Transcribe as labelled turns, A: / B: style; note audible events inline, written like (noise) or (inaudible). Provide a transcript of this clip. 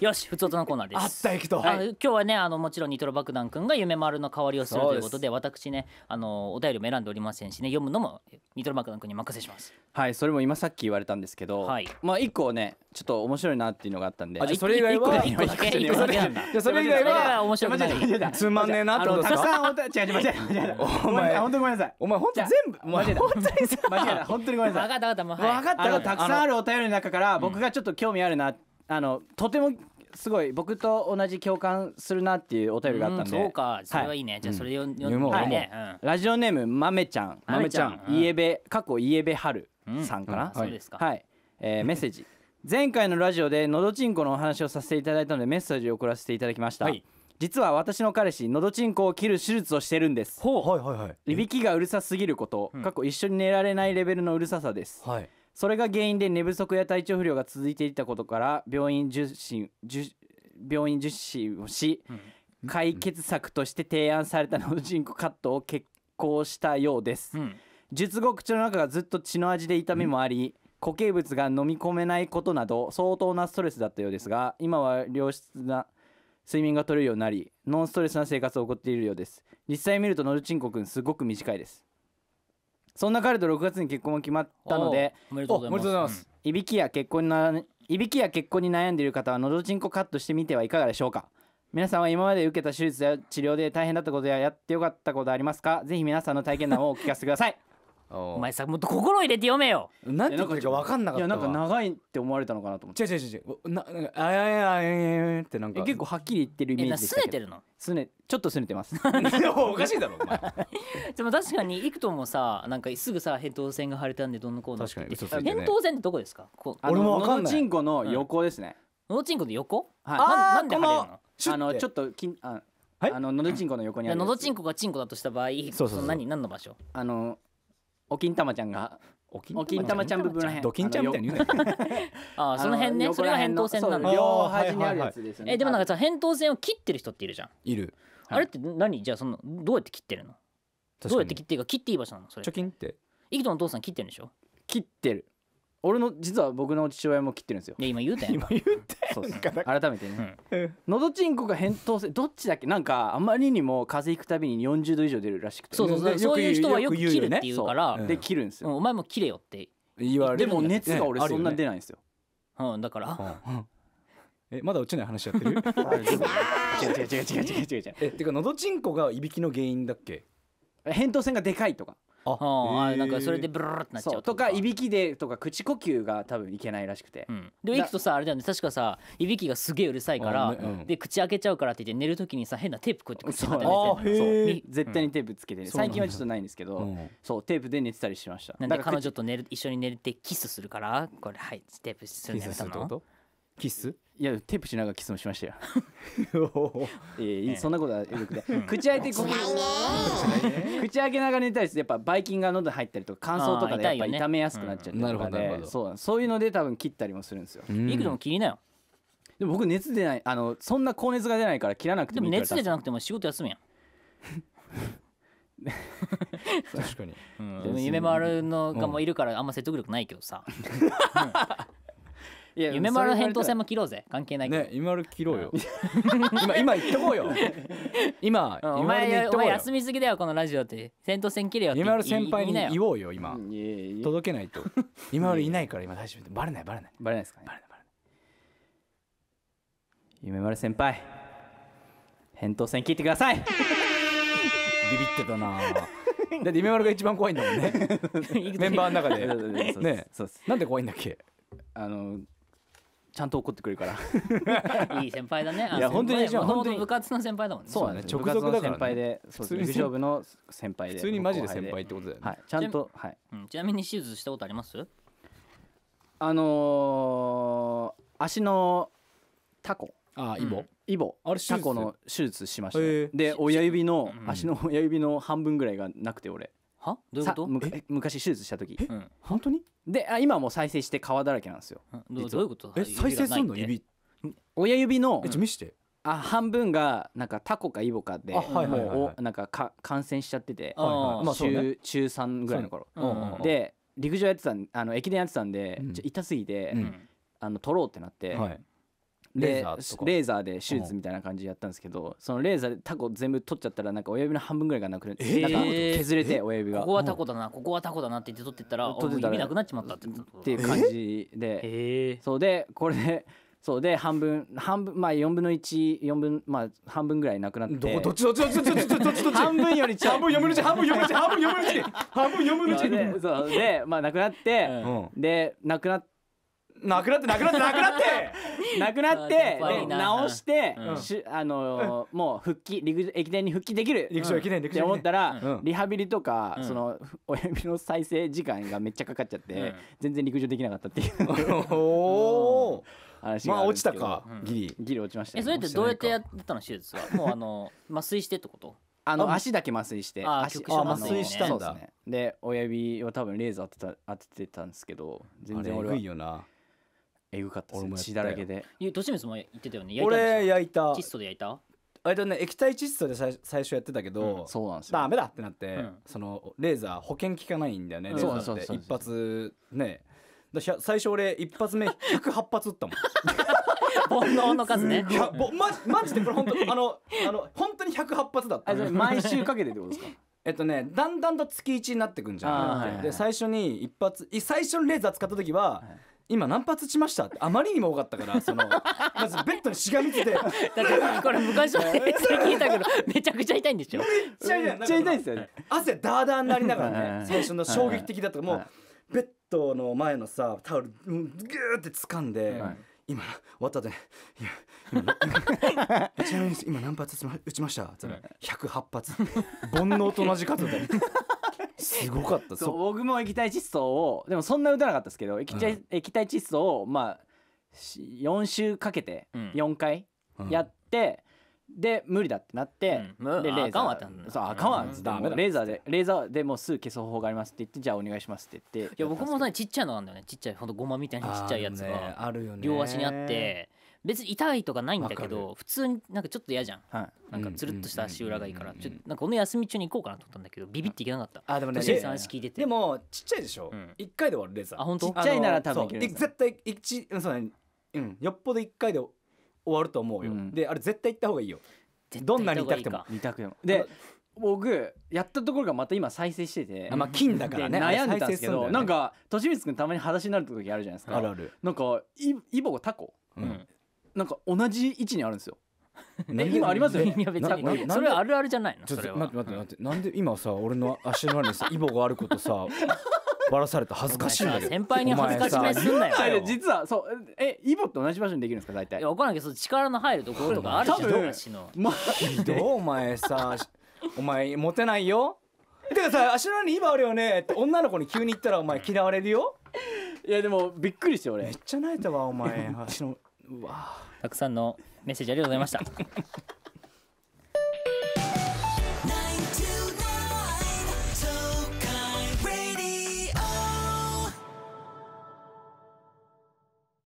A: よし、ふつおとのコーナーです。あった行きと。今日はね、あのもちろんニトロ爆弾くんが夢丸の代わりをするということで、私ね、あのお便りも選んでおりませんしね、読むのもニトロ爆弾くんに任せします。
B: はい、それも今さっき言われたんですけど、はい、まあ一個ね、ちょっと面白いなっていうのがあったんで、じゃ、それ以外は一個だけ、一個だけなんそれ以外は面白くない。つまんねえなってことですか。違う違う違う違う。お前本当にごめんなさい。お前本当全部間違えた。本当にさ、間違えた。本当にごめんなさい。分かった分かった。分かった。たくさんあるお便りの中から僕がちょっと興味あるな。あのとてもすごい僕と同じ共感するなっていうお便りがあったんで、うん、そうか
A: それはいいね、はい、じゃあそれ読、も
B: ラジオネームまめちゃんまめちゃんイエベ過去イエベさんかな、そうですかはい、えー、メッセージ前回のラジオでのどちんこのお話をさせていただいたのでメッセージを送らせていただきました、はい、実は私の彼氏のどちんこを切る手術をしてるんですほうはいはいはいいびきがうるさすぎること、過去一緒に寝られないレベルのうるささです、はいそれが原因で寝不足や体調不良が続いていたことから病院受診病院受診をし、解決策として提案されたの人工カットを決行したようです、うん、術後口の中がずっと血の味で痛みもあり、固形物が飲み込めないことなど相当なストレスだったようですが今は良質な睡眠が取れるようになりノンストレスな生活を送っているようです実際見るとノルチンコくんすごく短いですそんな彼と6月に結婚も決まったのでおめでとうございます、いびきや結婚ないびきや結婚に悩んでいる方はのどちんこカットしてみてはいかがでしょうか皆さんは今まで受けた手術や治療で大変だったことややってよかったことありますかぜひ皆さんの体験談をお聞かせくださいお前さもっと
A: 心入れて読めよなんかじゃわかんなかっいたやなんか長
B: いって思われたのかなと思って違う違う違うななんかあやややややってなんかえ結構はっきり言ってるイメージでしすねてるのすねちょっとすねてます
A: (laughs) おかしいだろお前 (laughs) でも確かにいくともさなんかすぐさ扁桃腺が腫れたんでどんなこうのっ確かにね扁桃腺ってどこですかこ俺もわかんないのどちんこの横ですね、のどち
B: んこの横はいなんなんで腫れるののあのちょっときんあはいあののどちんこの横にあやるのどちんこ
A: がちんこだとした場合そうそうそう何何の場所あのおたまちゃんがおきん玉ちゃん部分らへんドキンちゃんみたいに言うねああその辺ねそれが扁桃腺なんだ両端にあるやつですねえでもなんかさ扁桃腺を切ってる人っているじゃんいる、はい、あれって何じゃあそのどうやって切ってるのどうやって切っていいか切っていい場所なのそれ貯金っていくとお父さん切ってるんでしょ切ってる俺
B: の実は僕の父親も切ってるんですよいや今言うたやん今言うてそうです改めてね、うんのどちんこか扁桃腺どっちだっけなんかあまりにも風邪ひくたびに40度以上出るらしくてそうそうそうそういう人はよく切るって言うからで切るんですよ、お
A: 前も切れよって言われるでも熱が俺そんな出ないんで
B: すようんだからえまだ落ちない話やってる (laughs) 違う違
A: う違う違う違
B: う違うていうかのどちんこがいびきの原因だっけ扁桃腺がでかいとかああなんかそれでブルーってなっちゃう
A: とかいびきでとか口呼吸が多分いけないらしくて、うん、で行くとさあれだよね確かさいびきがすげえうるさいから、で口開けちゃうからって言って寝る時にさ変なテープこうやって口に絶対にテープつけて、最近はちょっとないんですけど、そうテープで寝てたりしましたなんで彼女と寝る一緒に寝てキスするからこれはいテープするんやったキス
B: いやテープしながらキスもしましたよえー、そんなこと
A: はよくて、口開いて口
B: 開けながら寝たりるとやっぱばい菌が喉入ったりとか乾燥とかでやっぱ痛めやすくなっちゃって、うなるほどそうそういうので多分切ったりもするんですよいくらも切りなよでも僕熱出ないあのそんな高熱が出ないから切らなくてもいいでも熱出じゃなくても仕事休むやん確かに、うん、夢丸のが
A: もいるからあんま説得力ないけどさ、(laughs) 夢丸の返答戦も切ろうぜ関係ないけどね夢丸切ろうよ (laughs) 今今言ってこうよ (laughs) 今お前お前休みすぎだよこのラジオって返答戦切れよって夢丸先輩に言
B: おうよ今届けないと夢 (laughs) 丸いないから今大丈夫バレないバレないバレないですかねバレないバレない夢丸先輩返答戦切ってくださいビビってたなだって夢丸が一番怖いんだもんねメンバーの中でねそうですなんで怖いんだっけあのちゃんと怒ってくるか
A: ら (laughs) いい先輩だねいや本当に本当に部活の先輩だもんねそうだね直属だから、先輩で陸上部の先輩で普通にマジで先輩ってことだよね、はい、ちゃんとはい、うん、ちなみに手術したことあります
B: あの足のタコあイボ、イボあれタコの
A: 手術しました、で親指
B: の足の親指の半分ぐらいがなくて俺はどういうこと昔手術した時、うん、本当にであ今もう再生して皮だらけなんですよどういうことえ再生すんの指親指のえ見してあ半分がなんかタコかイボかでもうなんかか感染しちゃってて、はい中中3ぐらいの頃、うん、で陸上やってたあの駅伝やってたんで、痛すぎて、うん、あの取ろうってなって、はい、レーザーレーザーで手術みたいな感じでやったんですけど、そのレーザーでタコ全部取っちゃったらなんか親指の半分ぐらいがなくなって、え削れて親指がここはタコ
A: だな、ここはタコだなって言って取ってったら取ってたら指なくなっちまったっ
B: ていう感じで、そうでこれで。そうで半分半分まあ4分の14分まあ半分ぐらいなくなってどどっちどっちどっちどっちどっちどっちどっち半分よりち半分4分の1半分4分の1半分4分の1半分4分の1でまあなくなって、でなくなっなくなってなくなってなくなっ
A: て (laughs) なくなってで直し
B: て、うんしあのーもう復帰陸上駅伝に復帰できる陸上駅伝っ陸て思ったら、うんリハビリとか、うんその親指の再生時間がめっちゃかかっちゃって、うん全然陸上できなかったっていう (laughs) おお話がまあるんで落ちたかうんギリギリ落ちましたねえそれってどうやって
A: やったの手術はもうあの (laughs) 麻酔してってことあの足だけ麻酔してあ足麻酔あ麻酔したんだですね
B: で親指は多分レーザー当てた当ててたんですけど全然あ俺はぐいよなえぐかったです血だらけでど
A: みつも言ってたよね焼いた俺
B: 焼いた窒素で焼いたあとね液体窒素で最初やってたけど、うん、そうなんですよダメだってなって、うん、そのレーザー保険効かないんだよね、うん、レーザーって一発ねだ最初俺一発目108発打ったもん (laughs) 煩悩の数ね。いや、ぼ、ま、マジで、これ、(laughs) 本当、あの、あの、本当に百八発だった。毎週かけてってことですか。えっとね、だんだんと月1になってくんじゃん、はい、で最初に一発最初のレーザー使った時は、はい今何発打ちましたってあまりにも多かったからそのまずベッドにしがみついてだからこれ昔の先 (laughs) 生聞いたけどめちゃくちゃ痛いんでしょめっちゃ痛いめっちゃ痛いですよね汗ダーダーになりながらね最初の衝撃的だったもうベッドの前のさタオルグーって掴んで、今終わったで、いや今 (laughs) ちなみに今何発打ちました?」っ言ったら「108発」煩悩と同じ数ですごかったそう僕も液体窒素をでもそんな打たなかったですけど液体,、液体窒素をまあ4週かけて4回やって、で無理だってなって、うんでああかんわってあかんわレーザーでレーザーでもうすぐ消す方法がありますって言ってじゃあお願いしますって言って
A: いや僕もちっちゃいのなんだよねちっちゃいほんとごまみたいなちっちゃいやつあ,、がね、あるよね両足にあって別に痛いとかないんだけど普通になんかちょっと嫌じゃん、はい、なんかつるっとした足裏がいいから、ちょなんかこの休み中に行こうかなと思ったんだけどビビっていけなかったあでもね話聞いててでもちっちゃいでしょ、うん、
B: 1回で終わるレーザーあ本当ちっちゃいなら多分絶対一そうねうんよっぽど1回で終わると思うよ、うん、であれ絶対行った方がいいよどんなに痛くても痛くてもで僕やったところがまた今再生してて、まあ、金だからね悩んでたんですけど、ね、なんかとしみつたまに裸足になる時あるじゃないですかあるあるなんかイイボタコ、うん、なんか同じ位置にあるんですよえ (laughs) 今ありますよねいや別にそれはある
A: あるじゃないのちょっと待
B: って待って待ってなんで今さ俺の足の裏にさイボがあることさ (laughs) バラされた恥ずかしいんだけ先輩に恥ずかしめすんなよい実はそうえイボって同じ場所にできるんですか大体いや分からんけどその力の入るところとかあるじ多ゃん足のまひどいお前さお前モテないよてかさ足の裏にイボあるよねって女の子に急に言ったらお前
A: 嫌われるよいやでもびっくりして俺めっちゃ泣いたわお前足のたくさんのメッセージありがとうございました